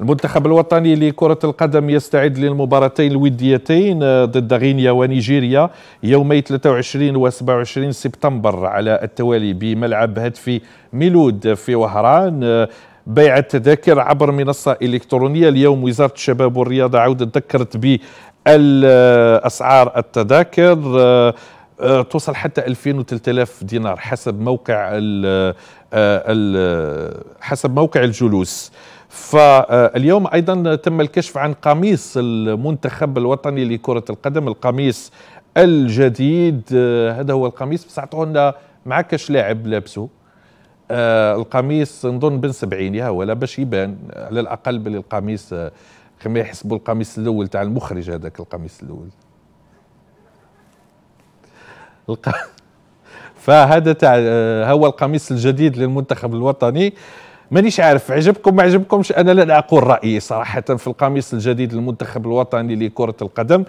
المنتخب الوطني لكرة القدم يستعد للمباراتين الوديتين ضد غينيا ونيجيريا يومي 23 و 27 سبتمبر على التوالي بملعب هدفي ميلود في وهران بيع التذاكر عبر منصة إلكترونية اليوم وزارة الشباب والرياضة عودة ذكرت بأسعار التذاكر آه، توصل حتى 2000 و 3000 دينار حسب موقع ال آه، ال آه، حسب موقع الجلوس فاليوم ايضا تم الكشف عن قميص المنتخب الوطني لكره القدم القميص الجديد هذا هو القميص بس اعطوه لنا معكش لاعب لابسه القميص نظن بن 70 يا ولا باش يبان على الاقل بالقميص كما يحسبوا القميص الاول تاع المخرج هذاك القميص الاول الق... فهذا تاع آه، هو القميص الجديد للمنتخب الوطني مانيش عارف عجبكم ما عجبكمش انا لا اقول رايي صراحه في القميص الجديد للمنتخب الوطني لكره القدم